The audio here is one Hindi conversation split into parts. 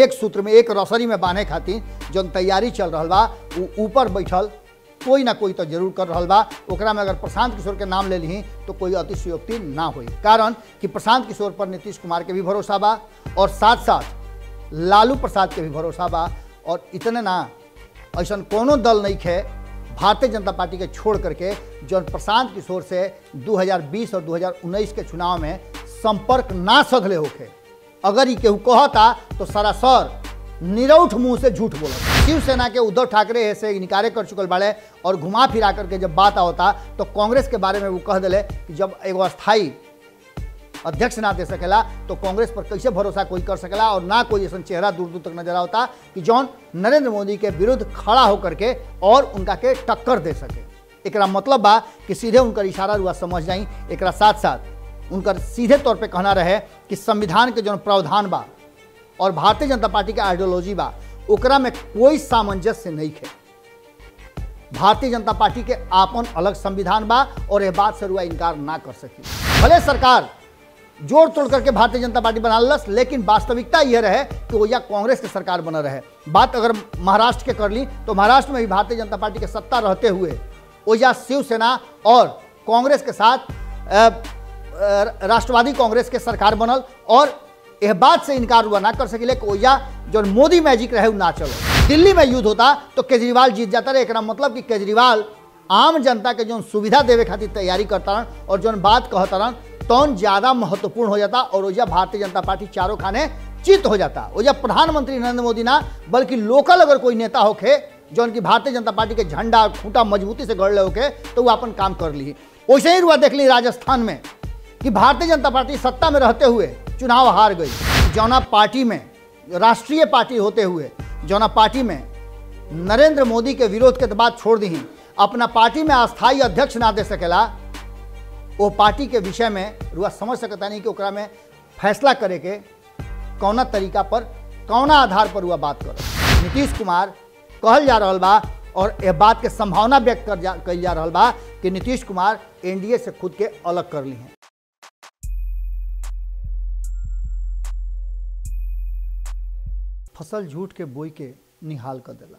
एक सूत्र में एक रसरी में बांधे खातिर जो तैयारी चल रहा बा ऊपर बैठल कोई ना कोई तो जरूर कर रहा बा ओकरा में अगर प्रशांत किशोर के नाम ले ली तो कोई अतिशयोक्ति ना हो कारण कि प्रशांत किशोर पर नीतीश कुमार के भी भरोसा बा और साथ साथ लालू प्रसाद के भी भरोसा बा और इतने ना ऐसा कोनो दल नहीं है भारतीय जनता पार्टी के छोड़ करके जो प्रशांत किशोर से 2020 और 2019 के चुनाव में संपर्क ना सधले होके अगर ये केहू कहता तो सरासर निरौठ मुंह से झूठ बोलता शिवसेना के उद्धव ठाकरे ऐसे इनकारे कर चुकल बाड़े और घुमा फिरा करके जब बात आता तो कांग्रेस के बारे में वो कह दिले कि जब एगो स्थायी अध्यक्ष ना दे सकेला तो कांग्रेस पर कैसे भरोसा कोई कर सकेला और ना कोई ऐसा चेहरा दूर दूर तक नजर आता कि जौन नरेंद्र मोदी के विरुद्ध खड़ा होकर के और उनका के टक्कर दे सके एक मतलब बा कि सीधे उनका इशारा हुआ समझ जाए एक साथ साथ उनका सीधे तौर पे कहना रहे कि संविधान के जो प्रावधान बा और भारतीय जनता पार्टी के आइडियोलॉजी बा ओकरा में कोई सामंजस्य नहीं है भारतीय जनता पार्टी के आपन अलग संविधान बा और यह बात से रुआ इनकार ना कर सकी भले सरकार जोड़ तोड़ करके भारतीय जनता पार्टी बना लस लेकिन वास्तविकता यह रहे कि वो या कांग्रेस की सरकार बना रहे बात अगर महाराष्ट्र के कर ली तो महाराष्ट्र में भी भारतीय जनता पार्टी के सत्ता रहते हुए वो या शिवसेना और कांग्रेस के साथ राष्ट्रवादी कांग्रेस के सरकार बनल और यह बात से इनकार हुआ ना कर सकिले ओया जो मोदी मैजिक रहे ना चलो दिल्ली में युद्ध होता तो केजरीवाल जीत जाता रहे एक मतलब कि केजरीवाल आम जनता के जो सुविधा देवे खातिर तैयारी करता रहन और जो बात कहता रहन तौन ज़्यादा महत्वपूर्ण हो जाता और ओजा भारतीय जनता पार्टी चारों खाने चित हो जाता वजह प्रधानमंत्री नरेंद्र मोदी ना बल्कि लोकल अगर कोई नेता होके जो उनकी भारतीय जनता पार्टी के झंडा खूंटा मजबूती से गढ़ ले होके तो वो अपन काम कर ली वैसे ही हुआ देख ली राजस्थान में कि भारतीय जनता पार्टी सत्ता में रहते हुए चुनाव हार गई जौना पार्टी में राष्ट्रीय पार्टी होते हुए जौना पार्टी में नरेंद्र मोदी के विरोध के बाद छोड़ दी अपना पार्टी में अस्थायी अध्यक्ष ना दे सकेला वो पार्टी के विषय में रुआ समझ सकता नहीं कि ओकरा में फैसला करे के कौना तरीका पर कौना आधार पर हुआ बात करो नीतीश कुमार कहल जा रहा बा और यह बात के संभावना व्यक्त कर जा कल जा रहा बा कि नीतीश कुमार एनडीए से खुद के अलग कर ली हैं फसल झूठ के बोई के निहाल कर देला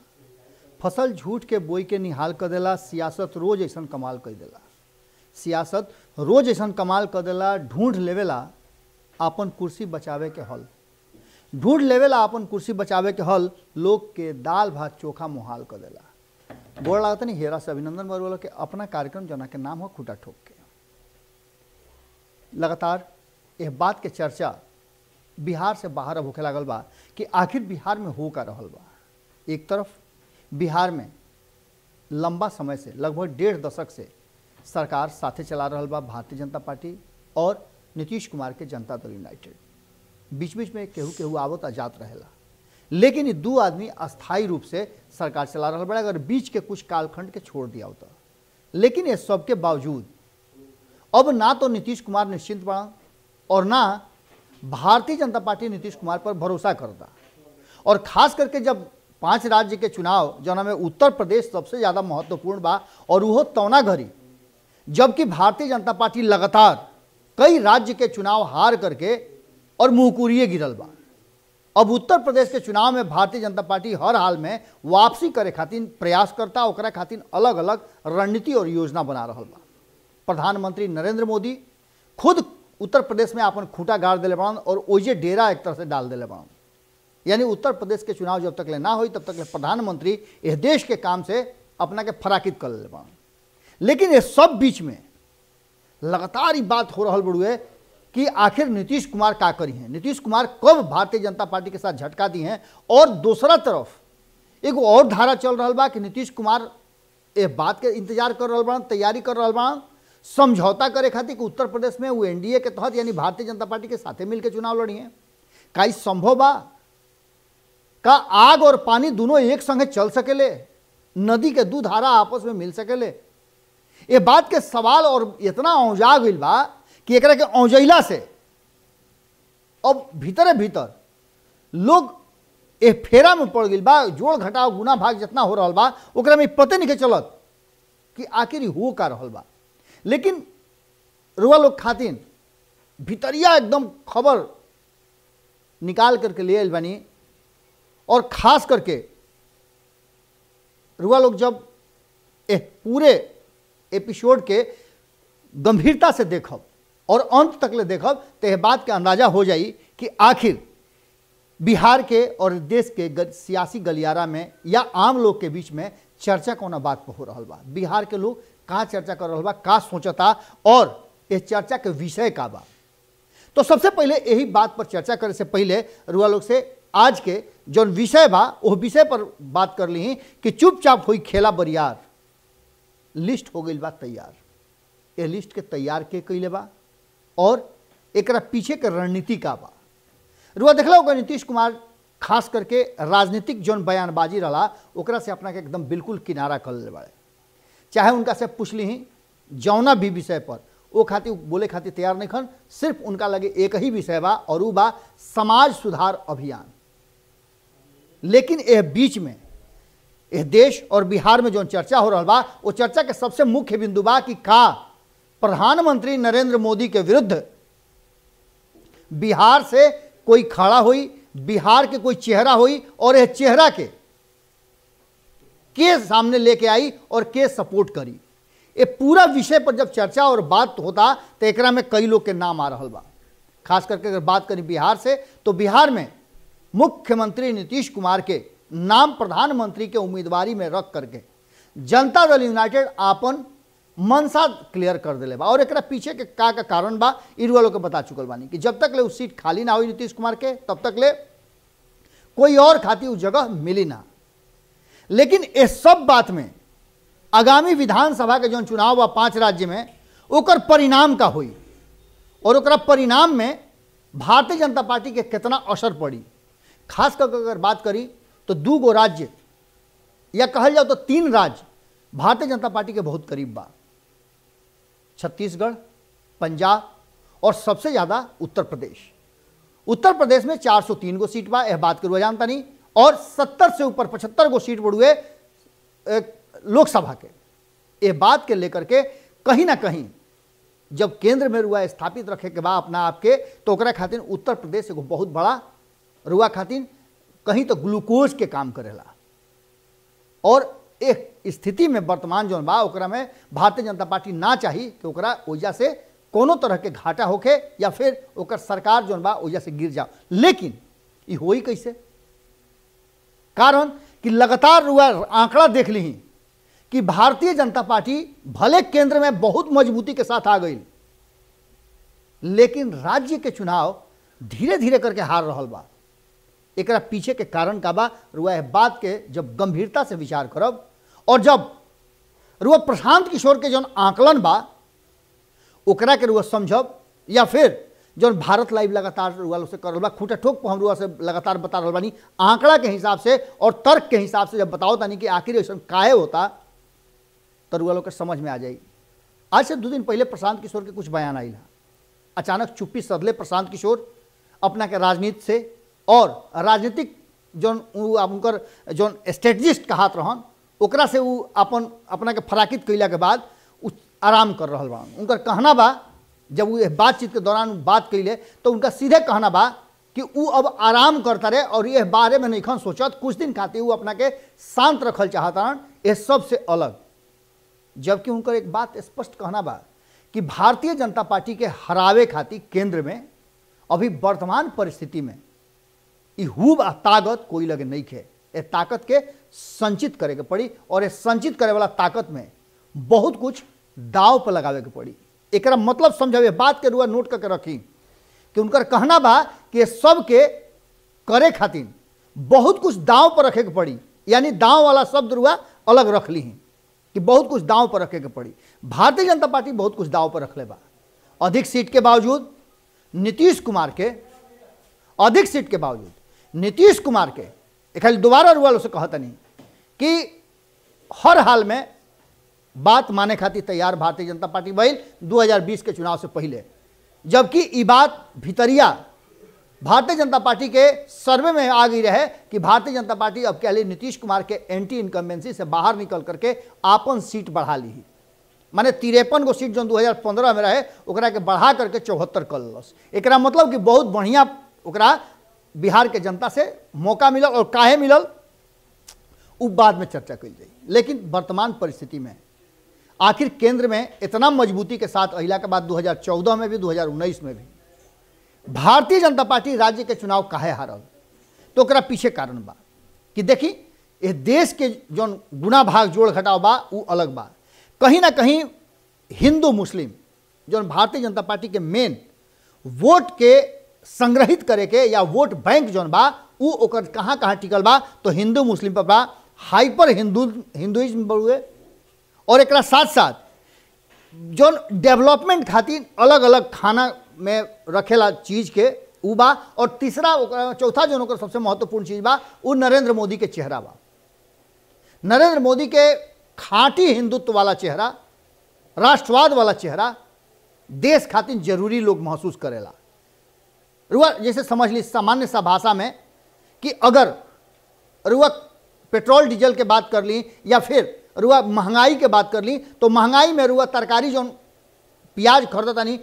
फसल झूठ के बोई के निहाल कर देला सियासत रोज ऐसा कमाल कर देला सियासत रोज ऐसा कमाल कर देला ढूंढ लेवेला अपन कुर्सी बचावे के हल ढूंढ लेवेला अपन कुर्सी बचावे के हल लोग के दाल भात चोखा मुहाल कर बोल गोड़ लागत नहीं हेरा से अभिनंदन बरवाला के अपना कार्यक्रम जना के नाम हो खुटा ठोक के लगातार यह बात के चर्चा बिहार से बाहर अब होके लागल बा कि आखिर बिहार में हो का रहल बा एक तरफ बिहार में लंबा समय से लगभग डेढ़ दशक से सरकार साथे चला रहल बा भारतीय जनता पार्टी और नीतीश कुमार के जनता दल यूनाइटेड बीच बीच में केहू केहू आवत जात रहेला लेकिन ये दो आदमी अस्थायी रूप से सरकार चला रहा बड़ा अगर बीच के कुछ कालखंड के छोड़ दिया होता लेकिन ये सबके बावजूद अब ना तो नीतीश कुमार निश्चिंत बढ़ा और ना भारतीय जनता पार्टी नीतीश कुमार पर भरोसा करता और खास करके जब पांच राज्य के चुनाव जौना में उत्तर प्रदेश सबसे ज़्यादा महत्वपूर्ण बा और वह तौना घड़ी जबकि भारतीय जनता पार्टी लगातार कई राज्य के चुनाव हार करके और मुहकुरिये गिरल बा अब उत्तर प्रदेश के चुनाव में भारतीय जनता पार्टी हर हाल में वापसी करे खातिर प्रयास करता और खातिर अलग अलग रणनीति और योजना बना रहा बा प्रधानमंत्री नरेंद्र मोदी खुद उत्तर प्रदेश में अपन खूटा गाड़ दिले बड़न और ओजे डेरा एक तरह से डाल दिले बड़न यानी उत्तर प्रदेश के चुनाव जब तक ले ना हो तब तक ले प्रधानमंत्री इस देश के काम से अपना के फराकित कर ले बड़न लेकिन ये सब बीच में लगातार बात हो रहा बड़ुए कि आखिर नीतीश कुमार का करी हैं नीतीश कुमार कब भारतीय जनता पार्टी के साथ झटका दी हैं और दूसरा तरफ एगो और धारा चल रहा बा कि नीतीश कुमार ये बात के इंतजार कर रहा बड़न तैयारी कर रहा बड़ा समझौता करे खातिर कि उत्तर प्रदेश में वो एनडीए के तहत यानी भारतीय जनता पार्टी के साथे मिलकर चुनाव लड़ी है का संभव बा का आग और पानी दोनों एक संगे चल सकेले नदी के दू धारा आपस में मिल सकेले ये बात के सवाल और इतना औजा गई बा कि एक के औजैला से अब भीतरे भीतर लोग ए फेरा में पड़ गई बा जोड़ घटाव गुना भाग जितना हो रहा बा पते नहीं के चलत कि आखिर हो का रहा बा लेकिन रुआ लोग खातिन भितरिया एकदम खबर निकाल करके लिए बनी और ख़ास करके रुआ लोग जब ए, पूरे एपिसोड के गंभीरता से देख और अंत तक ले देख तो यह बात के अंदाज़ा हो जाए कि आखिर बिहार के और देश के गर, सियासी गलियारा में या आम लोग के बीच में चर्चा कोना बात पर हो रहा बा बिहार के लोग कहाँ चर्चा कर रहा बा का सोचता और यह चर्चा के विषय का बा तो सबसे पहले यही बात पर चर्चा करे से पहले रुआ लोग से आज के जौन विषय बा वह विषय पर बात कर ली कि चुपचाप हुई खेला बरियार लिस्ट हो गई बा तैयार ये लिस्ट के तैयार के कैले बा और एक पीछे के रणनीति का बा रुआ देख लो नीतीश कुमार खास करके राजनीतिक जो बयानबाजी रहा से अपना के एकदम बिल्कुल किनारा कर ले बड़े चाहे उनका से पूछ ली जौना भी विषय पर वो खाती बोले खाती तैयार नहीं खन सिर्फ उनका लगे एक ही विषय बा और वो बा समाज सुधार अभियान लेकिन यह बीच में यह देश और बिहार में जो चर्चा हो रहा बा वो चर्चा के सबसे मुख्य बिंदु बा कि का प्रधानमंत्री नरेंद्र मोदी के विरुद्ध बिहार से कोई खड़ा हुई बिहार के कोई चेहरा हुई और यह चेहरा के के सामने लेके आई और के सपोर्ट करी ये पूरा विषय पर जब चर्चा और बात होता तो एक में कई लोग के नाम आ रहा बा खास करके अगर बात करें बिहार से तो बिहार में मुख्यमंत्री नीतीश कुमार के नाम प्रधानमंत्री के उम्मीदवारी में रख करके जनता दल यूनाइटेड अपन मनसा क्लियर कर दिले बा और एक पीछे के का का कारण बा इरुआ के बता चुकल बानी कि जब तक ले उस सीट खाली ना हुई नीतीश कुमार के तब तक ले कोई और खाती उस जगह मिली ना लेकिन इस सब बात में आगामी विधानसभा के जो चुनाव हुआ पांच राज्य में ओकर परिणाम का हुई और ओकरा परिणाम में भारतीय जनता पार्टी के कितना असर पड़ी खास करके अगर बात करी तो दू गो राज्य या कहल जाओ तो तीन राज्य भारतीय जनता पार्टी के बहुत करीब बा छत्तीसगढ़ पंजाब और सबसे ज़्यादा उत्तर प्रदेश उत्तर प्रदेश में 403 गो सीट बा यह बात करूँ जानता नहीं और 70 से ऊपर 75 गो सीट बढ़ुए लोकसभा के ये बात के लेकर के कहीं ना कहीं जब केंद्र में रुआ स्थापित रखे के बाद अपना आपके तो खातिर उत्तर प्रदेश एगो बहुत बड़ा रुआ खातिर कहीं तो ग्लूकोज के काम करेला और एक स्थिति में वर्तमान जो बा ओकरा में भारतीय जनता पार्टी ना चाही कि ओकरा ओजा से कोनो तरह के घाटा होके या फिर ओकर सरकार जो बा ओजा से गिर जाओ लेकिन ये हो ही कैसे कारण कि लगातार हुआ आंकड़ा देख ली कि भारतीय जनता पार्टी भले केंद्र में बहुत मजबूती के साथ आ गई लेकिन राज्य के चुनाव धीरे धीरे करके हार रहा बा एक पीछे के कारण का बा रुआ बात के जब गंभीरता से विचार करब और जब रुआ प्रशांत किशोर के जो आंकलन बा ओकरा के रुआ समझब या फिर जौन भारत लाइव लगातार रुआल उसे कर रहा खूटा ठोक पर हम रुआ से लगातार बता रहा बानी आंकड़ा के हिसाब से और तर्क के हिसाब से जब बताओ तानी कि आखिर ऐसा काहे होता तो रुआ लोग के समझ में आ जाए आज से दो दिन पहले प्रशांत किशोर के कुछ बयान आई था अचानक चुप्पी सदले प्रशांत किशोर अपना के राजनीति से और राजनीतिक जौन उनकर जौन स्ट्रेटजिस्ट कहात रहन ओकरा से उ अपन अपना के फराकित कैला के बाद आराम कर रहा बा उनकर कहना बा जब वो बातचीत के दौरान बात ले तो उनका सीधे कहना बा कि वो अब आराम करता रहे और ये बारे में नहीं सोचत कुछ दिन खातिर वो अपना के शांत रखल चाहतान ये सबसे अलग जबकि उनका एक बात स्पष्ट कहना बा कि भारतीय जनता पार्टी के हरावे खातिर केंद्र में अभी वर्तमान परिस्थिति में हुब आ ताकत कोई लगे नहीं खे ये ताकत के संचित करे के पड़ी और ये संचित करे वाला ताकत में बहुत कुछ दाव पर लगावे के पड़ी एक मतलब समझा बात के रुआ नोट करके रखी कि उनका कहना बा कि सबके के करे खातिर बहुत कुछ दाव पर रखे के पड़ी यानी दाव वाला शब्द रुआ अलग रख ली कि बहुत कुछ दाव पर रखे के पड़ी भारतीय जनता पार्टी बहुत कुछ दाव पर रखले बा अधिक सीट के बावजूद नीतीश कुमार के अधिक सीट के बावजूद नीतीश कुमार के खाली दोबारा रुआ उसे कहता नहीं कि हर हाल में बात माने खाती तैयार भारतीय जनता पार्टी बहन 2020 के चुनाव से पहले जबकि ये बात भितरिया भारतीय जनता पार्टी के सर्वे में आ गई रहे कि भारतीय जनता पार्टी अब कहली नीतीश कुमार के एंटी इनकम्बेंसी से बाहर निकल करके आपन सीट बढ़ा ली माने तिरपन गो सीट जो 2015 में रहे ओकरा के बढ़ा करके चौहत्तर कर लस एक मतलब कि बहुत बढ़िया ओकरा बिहार के जनता से मौका मिलल और काहे मिलल उ बाद में चर्चा कल जाए लेकिन वर्तमान परिस्थिति में आखिर केंद्र में इतना मजबूती के साथ अहिला के बाद 2014 में भी 2019 में भी भारतीय जनता पार्टी राज्य के चुनाव काहे हारल तो पीछे कारण बा कि देखी ये देश के जो गुना भाग जोड़ घटाव बा वो अलग बा कहीं ना कहीं हिंदू मुस्लिम जौन भारतीय जनता पार्टी के मेन वोट के संग्रहित करे के या वोट बैंक जौन बा वो कहाँ कहाँ टिकल बा तो हिंदू मुस्लिम पर बा हाइपर हिंदू हिंदुइज्म पर हुए और एक साथ साथ जो डेवलपमेंट खातिर अलग अलग खाना में रखेला चीज के उ बा और तीसरा चौथा जौन सबसे महत्वपूर्ण चीज बा उ नरेंद्र मोदी के चेहरा बा नरेंद्र मोदी के खाटी हिंदुत्व वाला चेहरा राष्ट्रवाद वाला चेहरा देश खातिर जरूरी लोग महसूस करेला रुआ जैसे समझ ली सामान्य सा भाषा में कि अगर रुआ पेट्रोल डीजल के बात कर ली या फिर रुआ महंगाई के बात कर ली तो महंगाई में रुआ तरकारी जो प्याज खरीदा तानी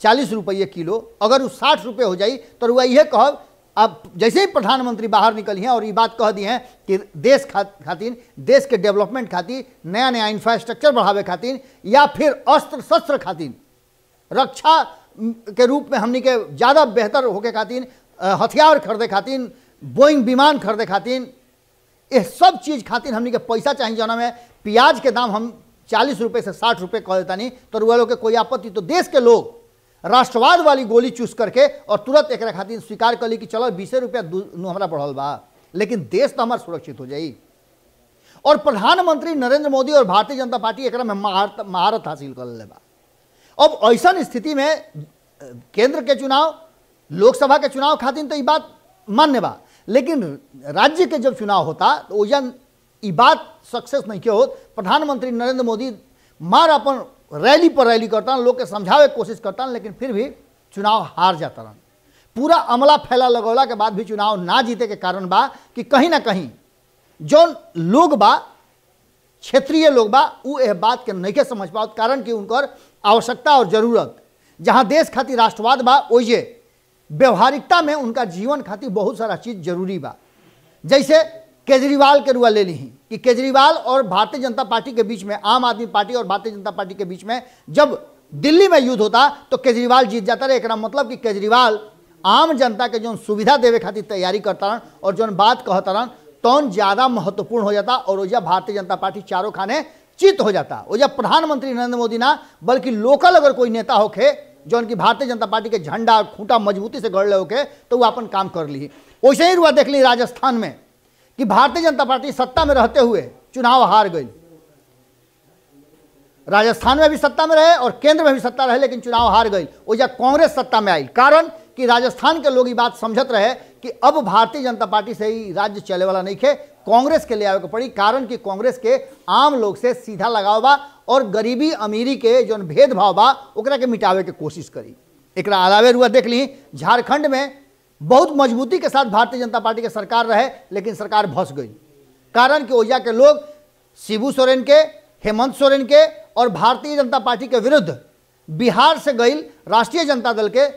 चालीस रुपये किलो अगर वो साठ रुपये हो जाए तो रुआ यह कह अब जैसे ही प्रधानमंत्री बाहर निकली हैं और ये बात कह दी हैं कि देश खा खातिर देश के डेवलपमेंट खातिर नया नया इंफ्रास्ट्रक्चर बढ़ावे खातिर या फिर अस्त्र शस्त्र खातिर रक्षा के रूप में हमने के ज़्यादा बेहतर होके खातिर हथियार खरीदे खातिर बोइंग विमान खरीदे खातिर ये सब चीज़ खातिर हमने के पैसा चाहिए जना में प्याज के दाम हम चालीस रुपये से साठ रुपये कह देता नहीं तो रुआ के कोई आपत्ति तो देश के लोग राष्ट्रवाद वाली गोली चूस करके और तुरंत एक खातिर स्वीकार कर ली कि चलो बीस रुपया हमारा बढ़ल बा लेकिन देश तो हमारा सुरक्षित हो जाए और प्रधानमंत्री नरेंद्र मोदी और भारतीय जनता पार्टी एक में महारत महारत हासिल कर ले अब ऐसा स्थिति में केंद्र के चुनाव लोकसभा के चुनाव खातिर तो ये बात मान्य बा लेकिन राज्य के जब चुनाव होता तो ओजन बात सक्सेस नहीं के होत प्रधानमंत्री नरेंद्र मोदी मार अपन रैली पर रैली करता लोग के समझावे कोशिश करता लेकिन फिर भी चुनाव हार जाता पूरा अमला फैला लगौला के बाद भी चुनाव ना जीते के कारण बा कि कहीं ना कहीं जौन लोग बा क्षेत्रीय लोग बा उ यह बात के नहीं के समझ पाओ कारण कि उनकर आवश्यकता और जरूरत जहाँ देश खातिर राष्ट्रवाद बा व्यवहारिकता में उनका जीवन खातिर बहुत सारा चीज़ जरूरी बा जैसे केजरीवाल के रुआ ले ली कि केजरीवाल और भारतीय जनता पार्टी के बीच में आम आदमी पार्टी और भारतीय जनता पार्टी के बीच में जब दिल्ली में युद्ध होता तो केजरीवाल जीत जाता रहे एक मतलब कि केजरीवाल आम जनता के जो सुविधा देवे खातिर तैयारी करता रहन और जौन बात कहता रहन तौन ज़्यादा महत्वपूर्ण हो जाता और वजह भारतीय जनता पार्टी चारों खाने चित हो जाता वजह प्रधानमंत्री नरेंद्र मोदी ना बल्कि लोकल अगर कोई नेता होखे जो की भारतीय जनता पार्टी के झंडा और खूंटा मजबूती से गढ़ होके तो वो अपन काम कर ली वैसे ही रुआ देख ली राजस्थान में कि भारतीय जनता पार्टी सत्ता में रहते हुए चुनाव हार गई राजस्थान में भी सत्ता में रहे और केंद्र में भी सत्ता रहे लेकिन चुनाव हार गई वजह कांग्रेस सत्ता में आई कारण कि राजस्थान के लोग ये बात समझत रहे कि अब भारतीय जनता पार्टी से ही राज्य चले वाला नहीं खे कांग्रेस के ले आवे के पड़ी कारण कि कांग्रेस के आम लोग से सीधा लगाव बा और गरीबी अमीरी के जो भेदभाव बा ओकरा के मिटावे के कोशिश करी एक अलावे रुआ देख ली झारखंड में बहुत मजबूती के साथ भारतीय जनता पार्टी के सरकार रहे लेकिन सरकार भस गई कारण कि ओजा के लोग शिबू सोरेन के हेमंत सोरेन के और भारतीय जनता पार्टी के विरुद्ध बिहार से गई राष्ट्रीय जनता दल के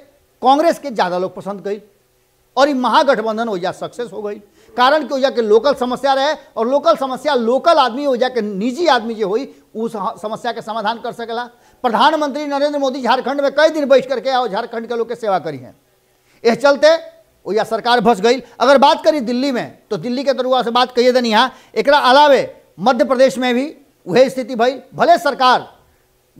कांग्रेस के ज़्यादा लोग पसंद गई और ये महागठबंधन ओजा सक्सेस हो गई कारण कि वजह लोकल समस्या रहे और लोकल समस्या लोकल आदमी हो जाकर निजी आदमी जो हुई उस समस्या के समाधान कर सकेला प्रधानमंत्री नरेंद्र मोदी झारखंड में कई दिन बैठ करके आओ झारखंड के लोग के सेवा करी हैं यह चलते या सरकार भस गई अगर बात करी दिल्ली में तो दिल्ली के तरुआ से बात कहिए देनी यहाँ एक अलावे मध्य प्रदेश में भी वह स्थिति भई भले सरकार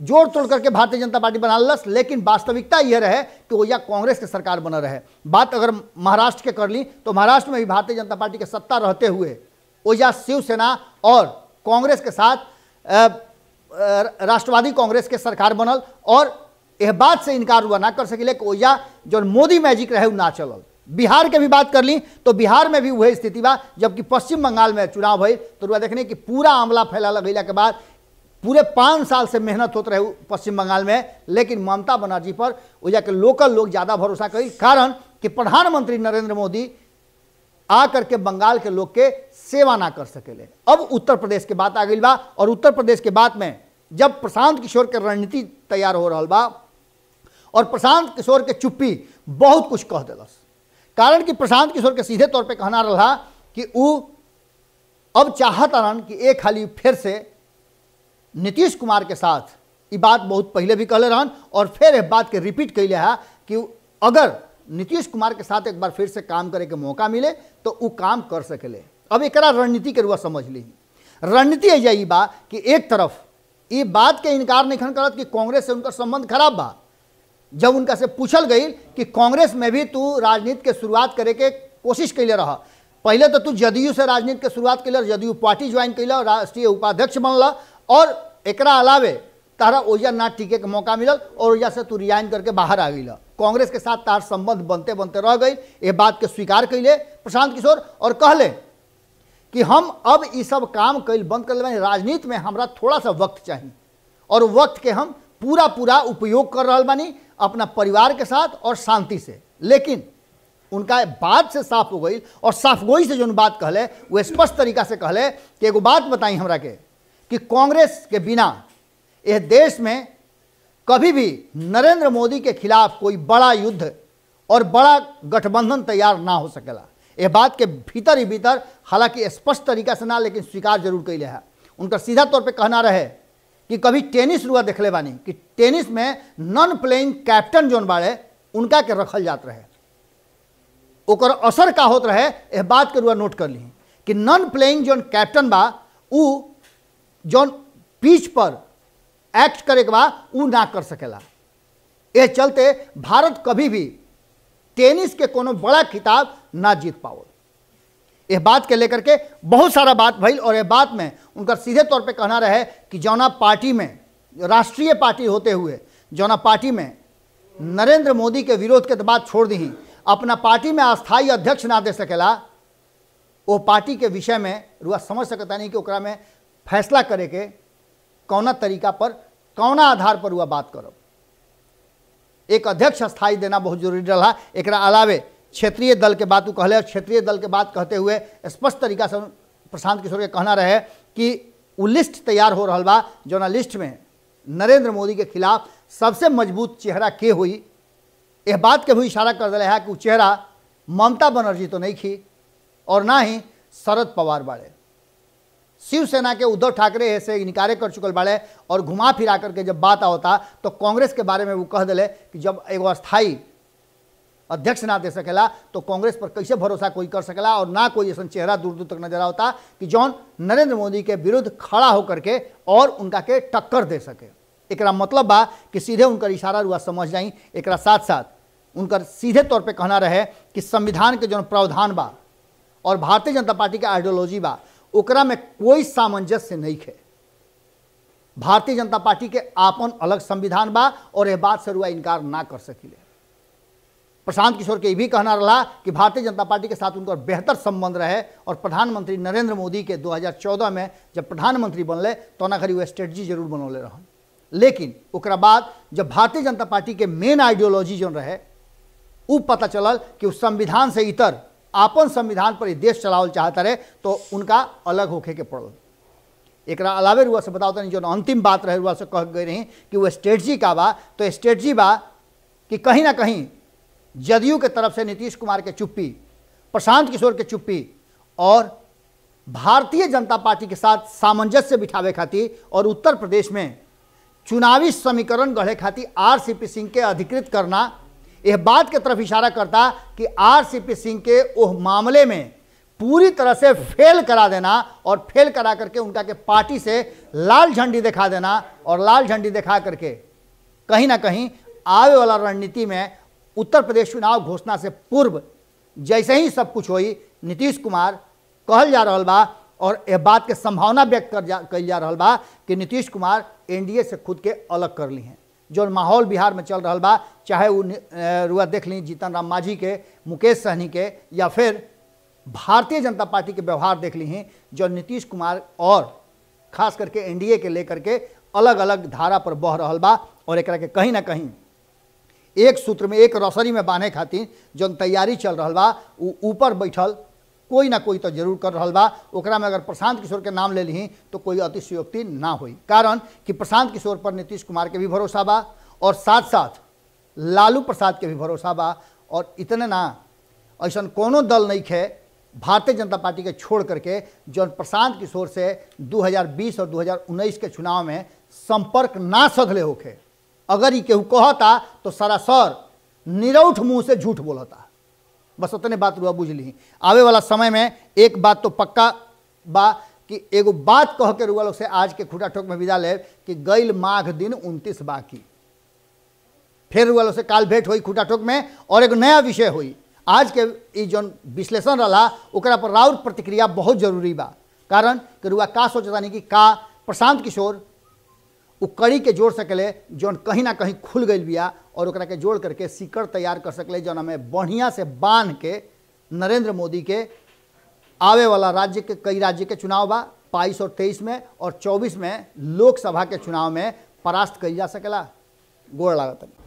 जोड़ तोड़ करके भारतीय जनता पार्टी बना लस लेकिन वास्तविकता यह रहे कि वो या कांग्रेस की सरकार बना रहे बात अगर महाराष्ट्र के कर ली तो महाराष्ट्र में भी भारतीय जनता पार्टी के सत्ता रहते हुए या शिवसेना और कांग्रेस के साथ राष्ट्रवादी कांग्रेस के सरकार बनल और यह बात से इनकार हुआ ना कर सकिले कि ओझा जो मोदी मैजिक रहे ना चलल बिहार के भी बात कर ली तो बिहार में भी वही स्थिति बा जबकि पश्चिम बंगाल में चुनाव भई तो देखने कि पूरा आमला फैला लगे के बाद पूरे पाँच साल से मेहनत होते रहे पश्चिम बंगाल में लेकिन ममता बनर्जी पर वजह के लोकल लोग ज़्यादा भरोसा करी कारण कि प्रधानमंत्री नरेंद्र मोदी आ के बंगाल के लोग के सेवा ना कर ले। अब उत्तर प्रदेश के बात आ गई बा और उत्तर प्रदेश के बाद में जब प्रशांत किशोर के रणनीति तैयार हो रहा बा और प्रशांत किशोर के चुप्पी बहुत कुछ कह दिलस कारण कि प्रशांत किशोर के सीधे तौर पे कहना रहा कि वो अब चाहता रन कि एक खाली फिर से नीतीश कुमार के साथ ये बात बहुत पहले भी कहले रहन और फिर एक बात के रिपीट कैले है कि अगर नीतीश कुमार के साथ एक बार फिर से काम करे के मौका मिले तो वो काम कर सकेले अब एक रणनीति के रूप समझ ली रणनीति है यही बा कि एक तरफ ये बात के इनकार नहीं करत कि कांग्रेस से उनका संबंध खराब बा जब उनका से पूछल गई कि कांग्रेस में भी तू राजनीति के शुरुआत करे के कोशिश कैले रह पहले तो तू जदयू से राजनीति के शुरुआत कैल जदयू पार्टी ज्वाइन कैल राष्ट्रीय उपाध्यक्ष बनल और एक अलावे तारा ओजा ना टिके के मौका मिलल और ओजा से तू रिजाइन करके बाहर आ गई कांग्रेस के साथ तार संबंध बनते बनते रह गई ये बात के स्वीकार कैले प्रशांत किशोर और कहले कि हम अब ये सब काम कैल बंद कर ले राजनीति में हमारा थोड़ा सा वक्त चाहिए और वक्त के हम पूरा पूरा उपयोग कर रहा बानी अपना परिवार के साथ और शांति से लेकिन उनका बात से साफ हो गई और साफ गोई से जो बात कहले वो स्पष्ट तरीका से कहले कि एगो बात बताई हमरा के कि कांग्रेस के बिना यह देश में कभी भी नरेंद्र मोदी के खिलाफ कोई बड़ा युद्ध और बड़ा गठबंधन तैयार ना हो सकेला यह बात के भीतर ही भीतर हालांकि स्पष्ट तरीका से ना लेकिन स्वीकार जरूर कैले है उनका सीधा तौर पे कहना रहे कि कभी टेनिस रुआ देख ले बानी कि टेनिस में नॉन प्लेइंग कैप्टन जोन बाड़े उनका के रखल जात रहे ओकर असर का होत रहे यह बात के रुआ नोट कर ली कि नॉन प्लेइंग जोन कैप्टन बा जौन पीछ पर एक्ट करे के बाद ऊ ना कर सकेला ये चलते भारत कभी भी टेनिस के कोनो बड़ा खिताब ना जीत पाओ यह बात के लेकर के बहुत सारा बात भइल और यह बात में उनका सीधे तौर पे कहना रहे कि जौना पार्टी में राष्ट्रीय पार्टी होते हुए जौना पार्टी में नरेंद्र मोदी के विरोध के बाद छोड़ दी अपना पार्टी में अस्थायी अध्यक्ष ना दे सकेला वो पार्टी के विषय में रुआ समझ सकता नहीं कि में फैसला करे के कौना तरीका पर कौना आधार पर वह बात करब एक अध्यक्ष स्थायी देना बहुत जरूरी रहा एक अलावे क्षेत्रीय दल के बात कहले और क्षेत्रीय दल के बात कहते हुए स्पष्ट तरीका से प्रशांत किशोर के कहना रहे कि वो लिस्ट तैयार हो रहा बा जौना लिस्ट में नरेंद्र मोदी के खिलाफ सबसे मजबूत चेहरा के हुई यह बात के भी इशारा कर दिले है कि वो चेहरा ममता बनर्जी तो नहीं थी और ना ही शरद पवार बाड़े शिवसेना के उद्धव ठाकरे से इनकारे कर चुकल बाड़े और घुमा फिरा करके जब बात आता तो कांग्रेस के बारे में वो कह दिले कि जब एगो अस्थाई अध्यक्ष ना दे सकेला तो कांग्रेस पर कैसे भरोसा कोई कर सकेला और ना कोई ऐसा चेहरा दूर दूर तक नजर आता कि जौन नरेंद्र मोदी के विरुद्ध खड़ा होकर के और उनका के टक्कर दे सके एक मतलब बा कि सीधे उनका इशारा रुआ समझ जाई एक साथ साथ उनका सीधे तौर पर कहना रहे कि संविधान के जो प्रावधान बा और भारतीय जनता पार्टी के आइडियोलॉजी बा ओकरा में कोई सामंजस्य नहीं है भारतीय जनता पार्टी के आपन अलग संविधान बा और यह बात से रुआ इनकार ना कर सकिले प्रशांत किशोर के भी कहना रहा कि भारतीय जनता पार्टी के साथ उनका बेहतर संबंध रहे और प्रधानमंत्री नरेंद्र मोदी के 2014 में जब प्रधानमंत्री बनले तो ना खरी वो स्ट्रेटजी जरूर बनौले रह लेकिन ओकरा बाद जब भारतीय जनता पार्टी के मेन आइडियोलॉजी जो रहे उ पता चलल कि उस संविधान से इतर आपन संविधान पर देश चलावल चाहता रहे तो उनका अलग होखे के पड़ल एक अलावे रुआ से बताओ जो अंतिम बात रहे रुआ से कह गए रही कि वो स्ट्रेटजी का बा तो स्ट्रेटजी बा कि कहीं ना कहीं जदयू के तरफ से नीतीश कुमार के चुप्पी प्रशांत किशोर के चुप्पी और भारतीय जनता पार्टी के साथ सामंजस्य बिठावे खातिर और उत्तर प्रदेश में चुनावी समीकरण गढ़े खातिर आर सी पी सिंह के अधिकृत करना यह बात की तरफ इशारा करता कि आरसीपी सिंह के उस मामले में पूरी तरह से फेल करा देना और फेल करा करके उनका के पार्टी से लाल झंडी दिखा देना और लाल झंडी दिखा करके कहीं ना कहीं आवे वाला रणनीति में उत्तर प्रदेश चुनाव घोषणा से पूर्व जैसे ही सब कुछ हुई नीतीश कुमार कहल जा रहा बा और यह बात के संभावना व्यक्त कर जा कही जा रहा बा कि नीतीश कुमार एनडीए से खुद के अलग कर ली हैं जो माहौल बिहार में चल रहा बा चाहे वो रुआ देख ली जीतन राम मांझी के मुकेश सहनी के या फिर भारतीय जनता पार्टी के व्यवहार देख ली हैं जो नीतीश कुमार और खास करके एनडीए के लेकर के अलग अलग धारा पर बह रहा बा और एक के कहीं ना कहीं एक सूत्र में एक रसरी में बांधे खातिर जो तैयारी चल रहा बा ऊपर बैठल कोई ना कोई तो जरूर कर रहा बा ओकरा में अगर प्रशांत किशोर के नाम ले ली तो कोई अतिशयोक्ति ना हो कारण कि प्रशांत किशोर पर नीतीश कुमार के भी भरोसा बा और साथ साथ लालू प्रसाद के भी भरोसा बा और इतने ना ऐसा कोनो दल नहीं खे भारतीय जनता पार्टी के छोड़ करके जौन प्रशांत किशोर से 2020 और 2019 के चुनाव में संपर्क ना सधले होखे अगर ये केहू कहता तो सरासर निरौठ मुंह से झूठ बोलता बस उतने बात रुआ बुझ ली आवे वाला समय में एक बात तो पक्का बा कि एगो बात कह के रुआ लोग से आज के खुटा ठोक में विदा ले कि गैल माघ दिन उनतीस बाकी फिर रुआ लोग से काल भेंट हुई खुटा ठोक में और एक नया विषय हुई आज के जो विश्लेषण रहा पर राउर प्रतिक्रिया बहुत जरूरी बा कारण कि रुआ का सोचता नहीं कि का प्रशांत किशोर वो कड़ी के जोड़ सकल जौन कहीं ना कहीं खुल गई बिया और उकरा के जोड़ करके सिकर तैयार कर सकल जौन हमें बढ़िया से बांध के नरेंद्र मोदी के आवे वाला राज्य के कई राज्य के चुनाव बा बाईस और तेईस में और चौबीस में लोकसभा के चुनाव में परास्त कर जा सकेला गोड़ लागत